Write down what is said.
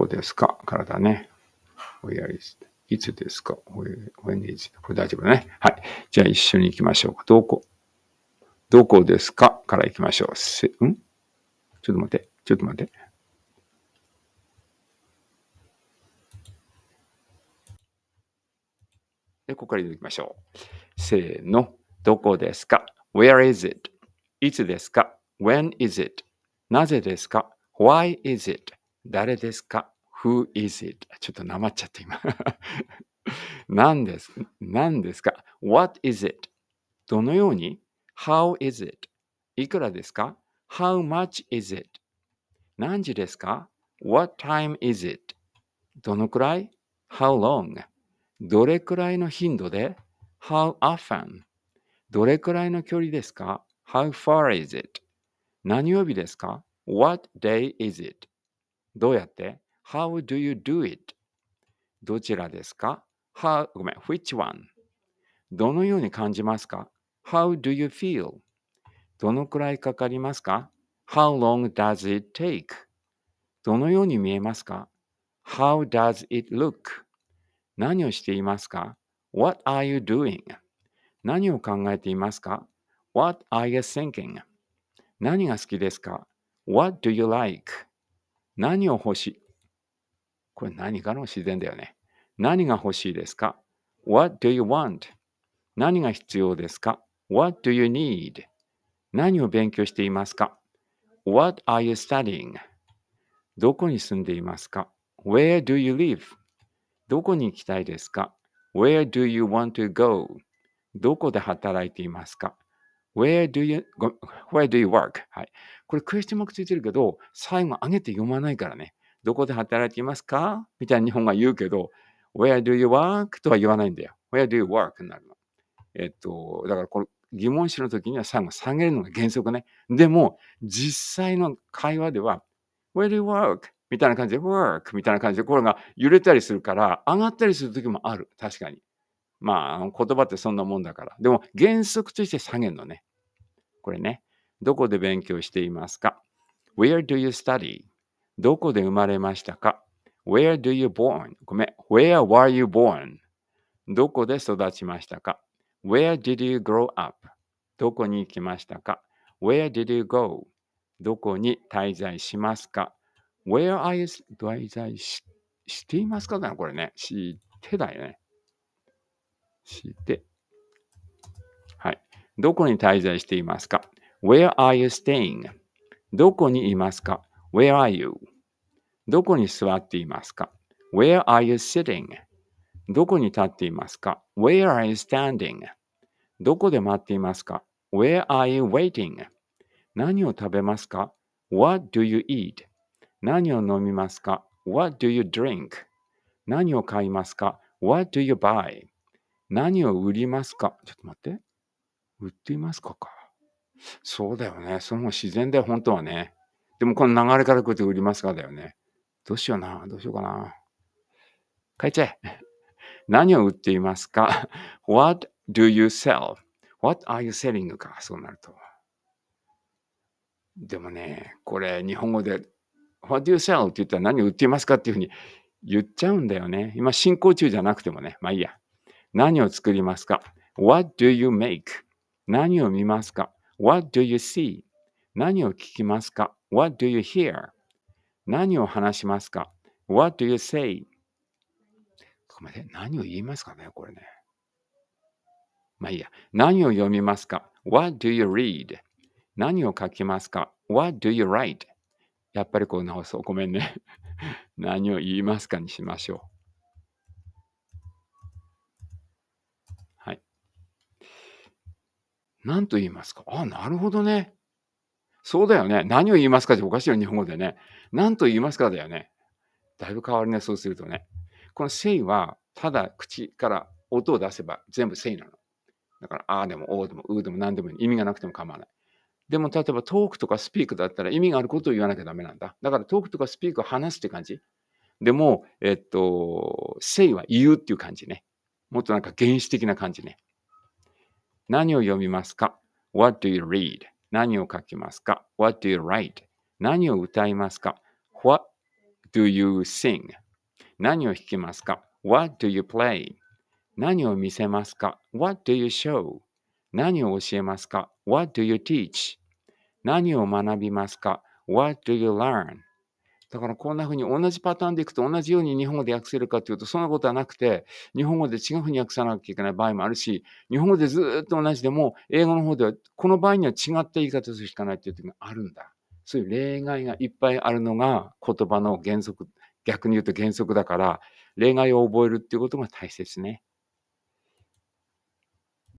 そうですか、体ね。おやりして。いつですか、w おやり i て。これ大丈夫だね。はい。じゃあ一緒に行きましょうか。どこどこですかから行きましょう。せ、んちょっと待って。ちょっと待って。で、ここから行きましょう。せーの。どこですか ?Where is it? いつですか ?When is it? なぜですか ?Why is it? 誰ですか Who is it? ちょっとなまっちゃって今。何です何ですか ?What is it? どのように ?How is it? いくらですか ?How much is it? 何時ですか ?What time is it? どのくらい ?How long? どれくらいの頻度で ?How often? どれくらいの距離ですか ?How far is it? 何曜日ですか ?What day is it? どうやって How do you do it? どちらですか How, ごめん、which one? どのように感じますか ?How do you feel? どのくらいかかりますか ?How long does it take? どのように見えますか ?How does it look? 何をしていますか ?What are you doing? 何を考えていますか ?What are you thinking? 何が好きですか ?What do you like? 何を欲しこれ何かの自然だよね。何が欲しいですか ?What do you want? 何が必要ですか ?What do you need? 何を勉強していますか ?What are you studying? どこに住んでいますか ?Where do you live? どこに行きたいですか ?Where do you want to go? どこで働いていますか ?Where do you, where do you work? はい。これクエスチョンマークついてるけど、最後上げて読まないからね。どこで働きますかみたいな日本が言うけど、Where do you work? とは言わないんだよ。Where do you work? になるの。えっと、だからこの疑問詞の時には最後下げるのが原則ね。でも、実際の会話では、Where do you work? みたいな感じで、work みたいな感じで、これが揺れたりするから、上がったりする時もある。確かに。まあ、言葉ってそんなもんだから。でも、原則として下げるのね。これね。どこで勉強していますか ?Where do you study? どこで生まれましたか ?Where do you born? ごめん。Where were you born? どこで育ちましたか ?Where did you grow up? どこに行きましたか ?Where did you go? どこに滞在しますか ?Where are you 滞在ししていますかだな、これね。してだよね。して。はい。どこに滞在していますか ?Where are you staying? どこにいますか Where are you? どこに座っていますか ?Where are you sitting? どこに立っていますか ?Where are you standing? どこで待っていますか ?Where are you waiting? 何を食べますか ?What do you eat? 何を飲みますか ?What do you drink? 何を買いますか ?What do you buy? 何を売りますかちょっと待って。売っていますかか。そうだよね。その自然で本当はね。でもこの流れから来ると売りますかだよね。どうしような。どうしようかな。書いちゃえ。何を売っていますか ?What do you sell?What are you selling? か。そうなると。でもね、これ日本語で What do you sell? って言ったら何を売っていますかっていうふうに言っちゃうんだよね。今進行中じゃなくてもね。まあいいや。何を作りますか ?What do you make? 何を見ますか ?What do you see? 何を聞きますか What do you hear? 何を話しますか ?What do you say? ここまで何を言いますかねこれね。まあいいや。何を読みますか ?What do you read? 何を書きますか ?What do you write? やっぱりこう直そう。ごめんね。何を言いますかにしましょう。はい。何と言いますかあ、なるほどね。そうだよね。何を言いますかっておかしいよ、日本語でね。何と言いますかだよね。だいぶ変わるね、そうするとね。このせいは、ただ口から音を出せば全部せいなの。だから、あでも、おでも、うでも、何でも意味がなくても構わない。でも、例えばトークとかスピークだったら意味があることを言わなきゃダメなんだ。だからトークとかスピークを話すって感じ。でも、えっと、せいは言うっていう感じね。もっとなんか原始的な感じね。何を読みますか ?What do you read? 何を書きますか ?What do you write? 何を歌いますか ?What do you sing? 何を弾きますか ?What do you play? 何を見せますか ?What do you show? 何を教えますか ?What do you teach? 何を学びますか ?What do you learn? だからこんなふうに同じパターンでいくと同じように日本語で訳せるかというとそんなことはなくて日本語で違うふうに訳さなきゃいけない場合もあるし日本語でずっと同じでも英語の方ではこの場合には違った言い方するしかないっていう時があるんだそういう例外がいっぱいあるのが言葉の原則逆に言うと原則だから例外を覚えるっていうことが大切ね。